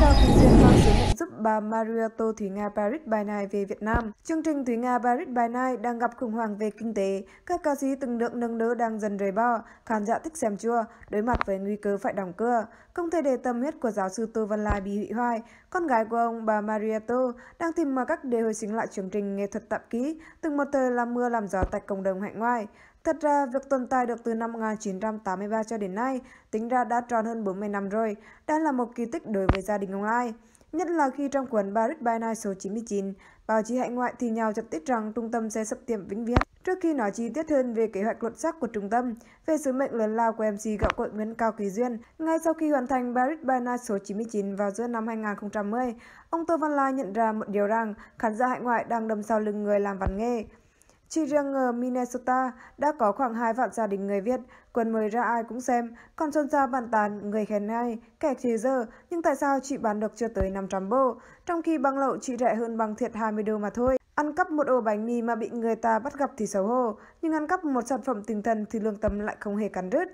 cao thường xuyên mang sứ mệnh giúp bà Mariato Thúy Nga Paris by Night về Việt Nam. Chương trình Thúy Nga Paris by Night đang gặp khủng hoảng về kinh tế. Các ca sĩ từng được nâng đỡ đang dần rời bỏ. Khán giả thích xem chua, đối mặt với nguy cơ phải đóng cửa. Không thể để tâm huyết của giáo sư Tô Văn Lai bị hủy hoại. Con gái của ông, bà Mariato, đang tìm mọi cách để hồi sinh lại chương trình nghệ thuật tạp ký, từng một thời làm mưa làm gió tại cộng đồng hải ngoại. Thật ra, việc tồn tại được từ năm 1983 cho đến nay, tính ra đã tròn hơn 40 năm rồi, đã là một kỳ tích đối với gia đình ông Lai. Nhất là khi trong cuốn Barrett by Night số 99, báo chí hải ngoại thì nhau chật tiết rằng trung tâm sẽ sập tiệm vĩnh viễn. Trước khi nói chi tiết hơn về kế hoạch luận sắc của trung tâm, về sứ mệnh lớn lao của MC gạo cội Nguyễn Cao Kỳ Duyên, ngay sau khi hoàn thành Barrett by Night số 99 vào giữa năm 2010, ông Tô Văn Lai nhận ra một điều rằng khán giả hải ngoại đang đâm sau lưng người làm văn nghề. Chỉ riêng ở Minnesota đã có khoảng 2 vạn gia đình người Việt, quần mời ra ai cũng xem, còn xuân ra bàn tán người khen hay, kẻ thì giờ, nhưng tại sao chị bán được chưa tới 500 bộ, trong khi băng lậu chị rẻ hơn bằng thiệt 20 đô mà thôi. Ăn cắp một ổ bánh mì mà bị người ta bắt gặp thì xấu hổ, nhưng ăn cắp một sản phẩm tinh thần thì lương tâm lại không hề cắn rứt.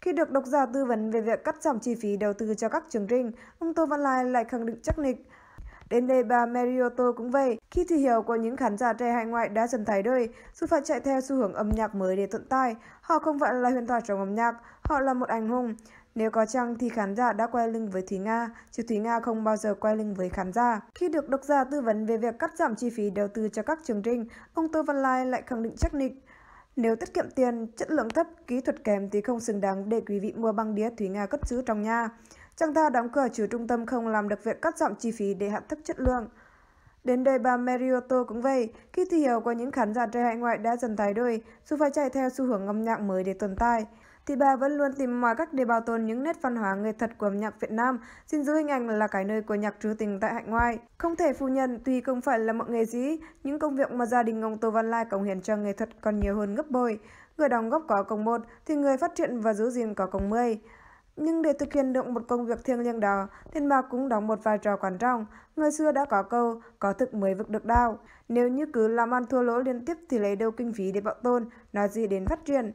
Khi được độc giả tư vấn về việc cắt giảm chi phí đầu tư cho các chương trình, ông Tô Văn Lai lại khẳng định chắc nịch, Đến đây bà Mariotto cũng vậy, khi thị hiếu của những khán giả trẻ hải ngoại đã dần thay đổi, dù phải chạy theo xu hướng âm nhạc mới để thuận tai. họ không phải là huyền thoại trong âm nhạc, họ là một anh hùng. Nếu có chăng thì khán giả đã quay lưng với Thúy Nga, chứ Thúy Nga không bao giờ quay lưng với khán giả. Khi được độc giả tư vấn về việc cắt giảm chi phí đầu tư cho các chương trình, ông Tô Văn Lai lại khẳng định chắc nịch. Nếu tiết kiệm tiền, chất lượng thấp, kỹ thuật kém thì không xứng đáng để quý vị mua băng đĩa Thúy Nga cất giữ trong nhà. Chẳng thà đóng cửa chủ trung tâm không làm được việc cắt giảm chi phí để hạ thấp chất lượng. Đến đây bà Mariotto cũng vậy, khi tìm hiểu qua những khán giả trẻ hải ngoại đã dần thay đổi, dù phải chạy theo xu hướng âm nhạc mới để tồn tại, thì bà vẫn luôn tìm mọi cách để bảo tồn những nét văn hóa nghệ thuật của âm nhạc Việt Nam, xin giữ hình ảnh là cái nơi của nhạc trữ tình tại hải ngoại. Không thể phủ nhận, tuy không phải là một nghệ sĩ, những công việc mà gia đình ông Tô Văn Lai cống hiến cho nghệ thuật còn nhiều hơn gấp bội. Người đóng góp có công một thì người phát triển và giữ gìn có công 10. Nhưng để thực hiện được một công việc thiêng liêng đó, thiên ma cũng đóng một vai trò quan trọng. Người xưa đã có câu, có thực mới vực được đao. Nếu như cứ làm ăn thua lỗ liên tiếp thì lấy đâu kinh phí để bảo tồn, nói gì đến phát triển.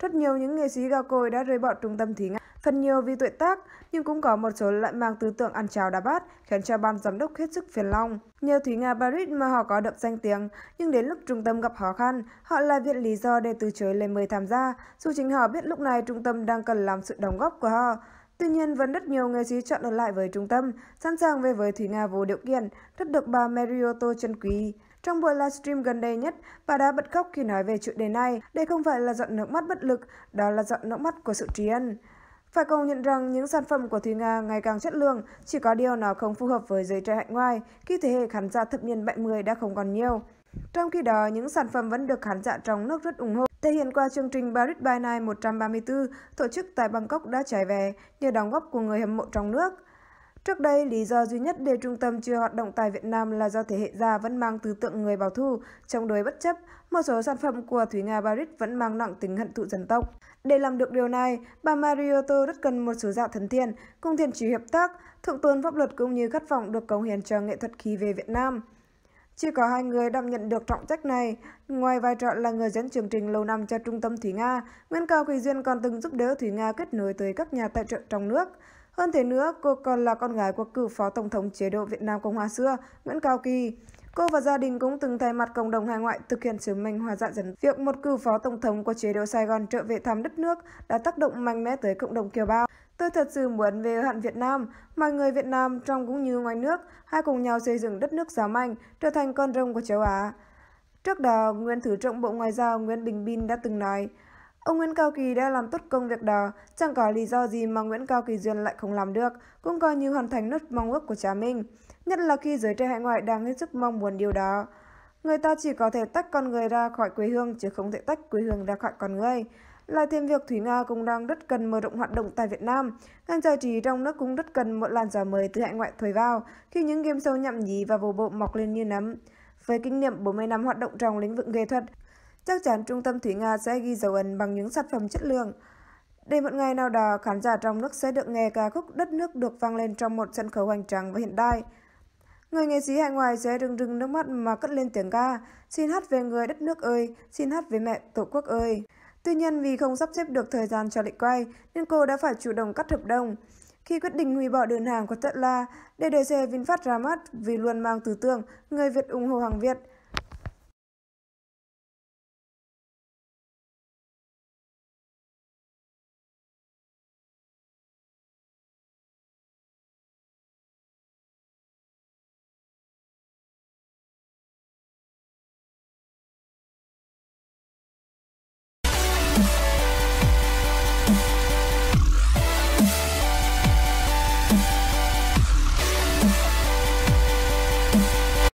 Rất nhiều những nghệ sĩ gạo cội đã rời bỏ trung tâm thúy ngã. Phần nhiều vì tuệ tác, nhưng cũng có một số lại mang tư tưởng ăn cháo đá bát, khiến cho ban giám đốc hết sức phiền lòng. Nhờ Thúy Nga Paris mà họ có được danh tiếng, nhưng đến lúc trung tâm gặp khó khăn, họ lại viện lý do để từ chối lời mời tham gia, dù chính họ biết lúc này trung tâm đang cần làm sự đóng góp của họ. Tuy nhiên, vẫn rất nhiều nghệ sĩ chọn ở lại với trung tâm, sẵn sàng về với Thủy Nga vô điều kiện, rất được bà Marioto trân quý. Trong buổi livestream gần đây nhất, bà đã bật khóc khi nói về chủ đề này. Đây không phải là giọt nước mắt bất lực, đó là giọt nước mắt của sự tri ân. Phải công nhận rằng những sản phẩm của Thúy Nga ngày càng chất lượng, chỉ có điều nó không phù hợp với giới trẻ hạnh ngoài khi thế hệ khán giả thập niên 70 đã không còn nhiều. Trong khi đó, những sản phẩm vẫn được khán giả trong nước rất ủng hộ. Thể hiện qua chương trình Paris by Night 134 tổ chức tại Bangkok đã trải về nhờ đóng góp của người hâm mộ trong nước. Trước đây, lý do duy nhất để trung tâm chưa hoạt động tại Việt Nam là do thế hệ già vẫn mang tư tượng người bảo thủ, chống đối bất chấp, một số sản phẩm của Thúy Nga Paris vẫn mang nặng tính hận thụ dân tộc. Để làm được điều này, bà Mariotto rất cần một số dạo thần thiện, cùng thiền trí hiệp tác, thượng tôn pháp luật cũng như khát vọng được cống hiến cho nghệ thuật khi về Việt Nam. Chỉ có hai người đảm nhận được trọng trách này. Ngoài vai trò là người dẫn chương trình lâu năm cho Trung tâm Thúy Nga, Nguyễn Cao Quỳ Duyên còn từng giúp đỡ Thúy Nga kết nối tới các nhà tài trợ trong nước. Hơn thế nữa, cô còn là con gái của cựu phó tổng thống chế độ Việt Nam Cộng hòa xưa Nguyễn Cao Kỳ. Cô và gia đình cũng từng thay mặt cộng đồng hải ngoại thực hiện sứ mệnh hòa dạ dân. Việc một cựu phó tổng thống của chế độ Sài Gòn trở về thăm đất nước đã tác động mạnh mẽ tới cộng đồng kiều bào. Tôi thật sự muốn về hạn Việt Nam, mọi người Việt Nam trong cũng như ngoài nước, hai cùng nhau xây dựng đất nước giáo mạnh, trở thành con rồng của châu Á. Trước đó, Nguyên Thứ trưởng Bộ Ngoại giao Nguyễn Bình Bin đã từng nói, Ông Nguyễn Cao Kỳ đã làm tốt công việc đó, chẳng có lý do gì mà Nguyễn Cao Kỳ Duyên lại không làm được, cũng coi như hoàn thành nốt mong ước của cha mình, nhất là khi giới trẻ hải ngoại đang hết sức mong muốn điều đó. Người ta chỉ có thể tách con người ra khỏi quê hương chứ không thể tách quê hương ra khỏi con người. Lại thêm việc Thúy Nga cũng đang rất cần mở rộng hoạt động tại Việt Nam. Ngành giải trí trong nước cũng rất cần một làn gió mới từ hải ngoại thổi vào, khi những game show nhậm nhí và vô bộ mọc lên như nấm. Với kinh nghiệm 40 năm hoạt động trong lĩnh vực nghệ thuật, Chắc chắn trung tâm thủy Nga sẽ ghi dấu ấn bằng những sản phẩm chất lượng. Để một ngày nào đó, khán giả trong nước sẽ được nghe ca khúc Đất nước được vang lên trong một sân khấu hoành tráng và hiện đại. Người nghệ sĩ hải ngoại sẽ rưng rưng nước mắt mà cất lên tiếng ca, xin hát về người đất nước ơi, xin hát về mẹ tổ quốc ơi. Tuy nhiên vì không sắp xếp được thời gian cho lịch quay, nên cô đã phải chủ động cắt hợp đồng. Khi quyết định hủy bỏ đơn hàng của Tất La, DDC VinFast ra mắt vì luôn mang tư tưởng người Việt ủng hộ hàng Việt –